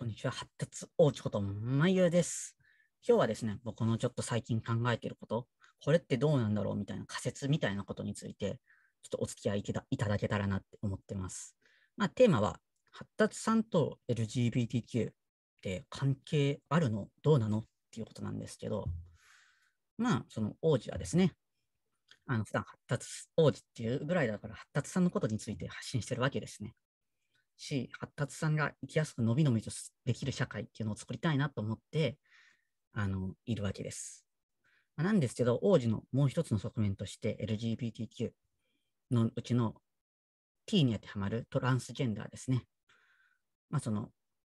こんにちは、発達王子こと、まゆです。今日はですね、僕のちょっと最近考えてること、これってどうなんだろうみたいな仮説みたいなことについて、ちょっとお付き合いいただけたらなって思ってます。まあ、テーマは、発達さんと LGBTQ って関係あるのどうなのっていうことなんですけど、まあ、その王子はですね、あの普段発達王子っていうぐらいだから、発達さんのことについて発信してるわけですね。し、発達さんが生きやすく伸び伸びとできる社会っていうのを作りたいなと思って、あの、いるわけです。まあ、なんですけど、王子のもう一つの側面として LGBTQ のうちの T に当てはまるトランスジェンダーですね。まあ、その、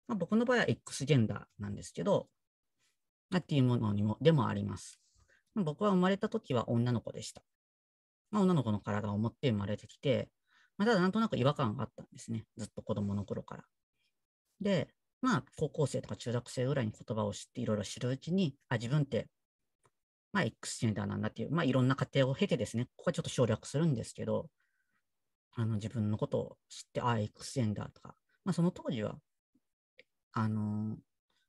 まあ、僕の場合は X ジェンダーなんですけど、っていうものにも、でもあります。僕は生まれた時は女の子でした。まあ、女の子の体を持って生まれてきて、まあ、ただなんとなく違和感があったんですね。ずっと子供の頃から。で、まあ、高校生とか中学生ぐらいに言葉を知っていろいろ知るうちに、あ、自分って、まあ、X ジェンダーなんだっていう、まあ、いろんな過程を経てですね、ここはちょっと省略するんですけど、あの、自分のことを知って、あ、X ジェンダーとか、まあ、その当時は、あの、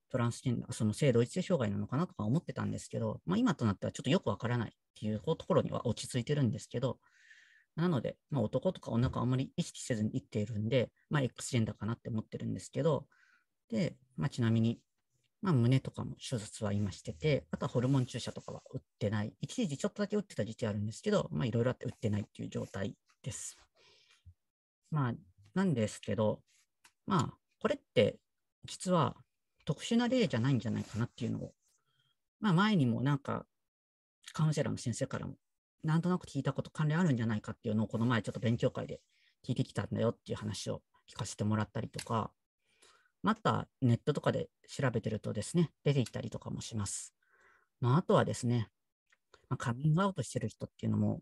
トランスジェンダー、その性同一性障害なのかなとか思ってたんですけど、まあ、今となってはちょっとよくわからないっていうところには落ち着いてるんですけど、なので、まあ、男とか女かあんまり意識せずに生きているんで、まあ、X ジェンダーかなって思ってるんですけど、で、まあ、ちなみに、まあ、胸とかも手術は今してて、あとはホルモン注射とかは打ってない。一時期ちょっとだけ打ってた時期あるんですけど、まあ、いろいろあって打ってないっていう状態です。まあ、なんですけど、まあ、これって実は特殊な例じゃないんじゃないかなっていうのを、まあ、前にもなんかカウンセラーの先生からもなんとなく聞いたこと関連あるんじゃないかっていうのをこの前ちょっと勉強会で聞いてきたんだよっていう話を聞かせてもらったりとか、またネットとかで調べてるとですね、出てきたりとかもします。まあ、あとはですね、まあ、カミングアウトしてる人っていうのも、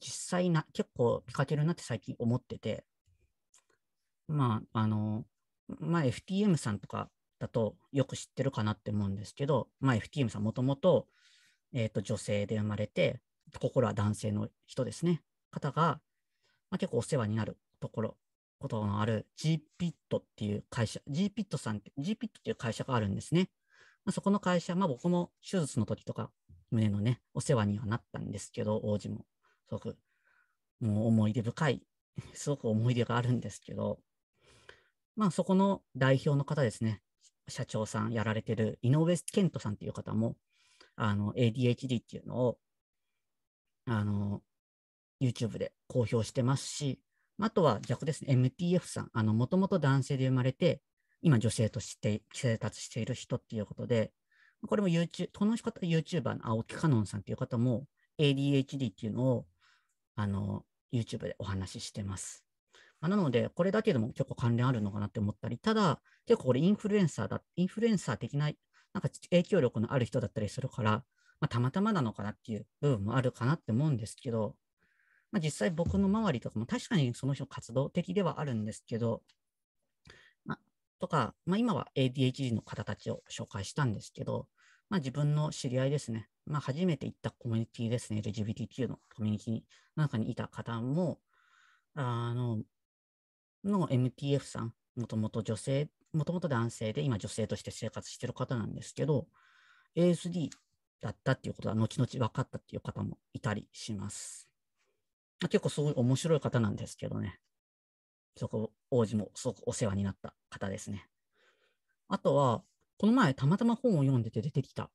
実際な、結構見かけるなって最近思ってて、まあ、あの、まあ、FTM さんとかだとよく知ってるかなって思うんですけど、まあ、FTM さんもともとえー、と女性で生まれて、心は男性の人ですね、方が、まあ、結構お世話になるところ、ことのある GPIT っていう会社、GPIT さんって、GPIT っていう会社があるんですね。まあ、そこの会社、まあ僕も手術の時とか、胸のね、お世話にはなったんですけど、王子も、すごく、もう思い出深い、すごく思い出があるんですけど、まあそこの代表の方ですね、社長さんやられてる井上健人さんっていう方も、あの、ADHD っていうのを、あの、YouTube で公表してますし、あとは逆ですね、MTF さん、あの、もともと男性で生まれて、今女性として生活している人っていうことで、これも YouTube、この方 YouTuber の青木かのんさんっていう方も ADHD っていうのを、あの、YouTube でお話ししてます。まあ、なので、これだけでも結構関連あるのかなって思ったり、ただ、結構これインフルエンサーだ、インフルエンサー的ななんか影響力のある人だったりするから、まあ、たまたまなのかなっていう部分もあるかなって思うんですけど、まあ、実際僕の周りとかも確かにその人活動的ではあるんですけど、まあ、とか、まあ、今は ADHD の方たちを紹介したんですけど、まあ、自分の知り合いですね、まあ、初めて行ったコミュニティですね、LGBTQ のコミュニティの中にいた方も、あの、の MTF さん、もともと女性もともと男性で今女性として生活してる方なんですけど、ASD だったっていうことは後々分かったっていう方もいたりします。結構そういう面白い方なんですけどね。そこ、王子もすごくお世話になった方ですね。あとは、この前たまたま本を読んでて出てきた、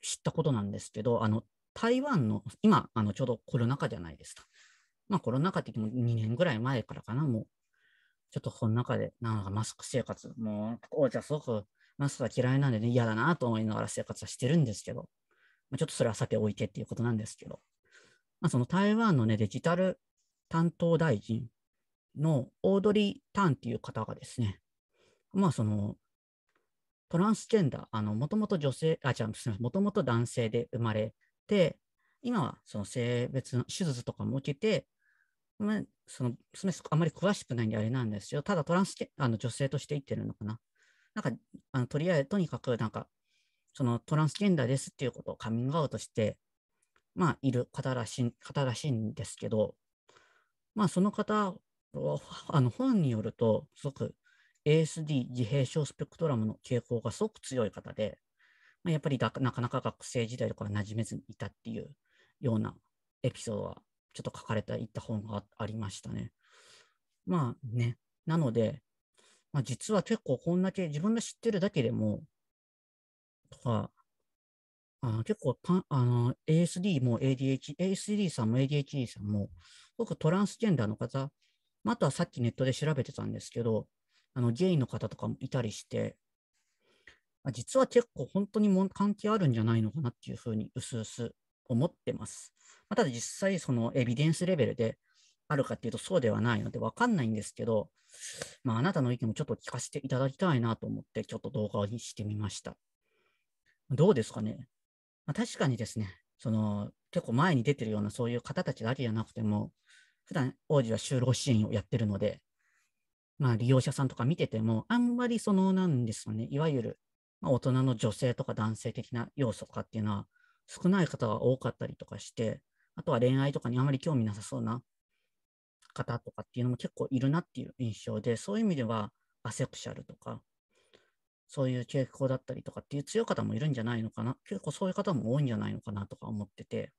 知ったことなんですけど、あの、台湾の、今、あの、ちょうどコロナ禍じゃないですか。まあコロナ禍っても2年ぐらい前からかな、もうちょっとこの中で、なんかマスク生活、もう、こうじゃすごくマスクが嫌いなんでね、嫌だなと思いながら生活はしてるんですけど、まあ、ちょっとそれはさておいてっていうことなんですけど、まあ、その台湾のね、デジタル担当大臣のオードリー・タンっていう方がですね、まあその、トランスジェンダー、あの、もともと女性、あ、違う、すみません、もともと男性で生まれて、今はその性別の手術とかも受けて、まあ、そのそのあまり詳しくないんであれなんですよ。ただトランスあの女性として言ってるのかな。なんかあのとりあえずとにかくなんかそのトランスジェンダーですっていうことをカミングアウトして、まあ、いる方らしい方らしいんですけど、まあ、その方はあの本によるとすごく ASD 自閉症スペクトラムの傾向がすごく強い方で、まあ、やっぱりなかなか学生時代とか馴染めずにいたっていうようなエピソードはちょっと書かれていった本がありましたね。まあね、なので、まあ、実は結構こんだけ自分が知ってるだけでも、とか、あ結構たあの ASD も ADH、ASD さんも ADHD さんも、僕トランスジェンダーの方、またはさっきネットで調べてたんですけど、あのゲイの方とかもいたりして、実は結構本当にも関係あるんじゃないのかなっていうふうに、うすうす思ってます。まあ、ただ実際、そのエビデンスレベルであるかっていうとそうではないので分かんないんですけど、まあ、あなたの意見もちょっと聞かせていただきたいなと思って、ちょっと動画にしてみました。どうですかね、まあ、確かにですね、その結構前に出てるようなそういう方たちだけじゃなくても、普段王子は就労支援をやってるので、まあ、利用者さんとか見てても、あんまりその、なんですよね、いわゆる、ま大人の女性とか男性的な要素とかっていうのは、少ない方が多かったりとかして、あとは恋愛とかにあまり興味なさそうな方とかっていうのも結構いるなっていう印象で、そういう意味ではアセクシャルとか、そういう傾向だったりとかっていう強い方もいるんじゃないのかな、結構そういう方も多いんじゃないのかなとか思ってて、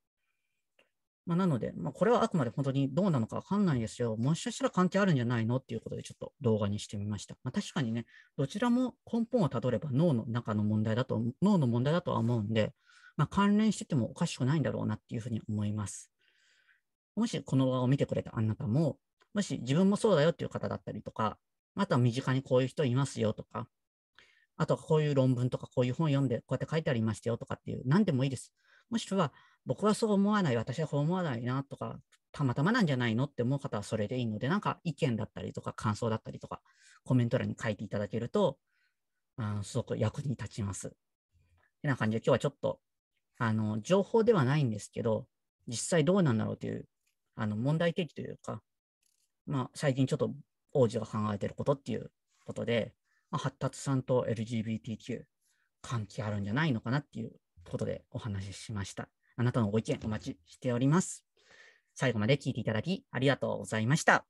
まあ、なので、まあ、これはあくまで本当にどうなのかわかんないですよ。もしかしたら関係あるんじゃないのっていうことでちょっと動画にしてみました。まあ、確かにね、どちらも根本をたどれば脳の中の問題だと、脳の問題だとは思うんで、まあ、関連しててもおかしくないんだろうなっていうふうに思います。もしこの動画を見てくれたあなたも、もし自分もそうだよっていう方だったりとか、あとは身近にこういう人いますよとか、あとはこういう論文とかこういう本読んでこうやって書いてありましたよとかっていう、何でもいいです。もしくは、僕はそう思わない、私はこう思わないなとか、たまたまなんじゃないのって思う方はそれでいいので、なんか意見だったりとか感想だったりとか、コメント欄に書いていただけると、うん、すごく役に立ちます。てな感じで、今日はちょっとあの情報ではないんですけど、実際どうなんだろうというあの問題提起というか、まあ、最近ちょっと王子が考えてることっていうことで、まあ、発達さんと LGBTQ 関係あるんじゃないのかなっていうことでお話ししました。あなたのご意見お待ちしております。最後まで聞いていただきありがとうございました。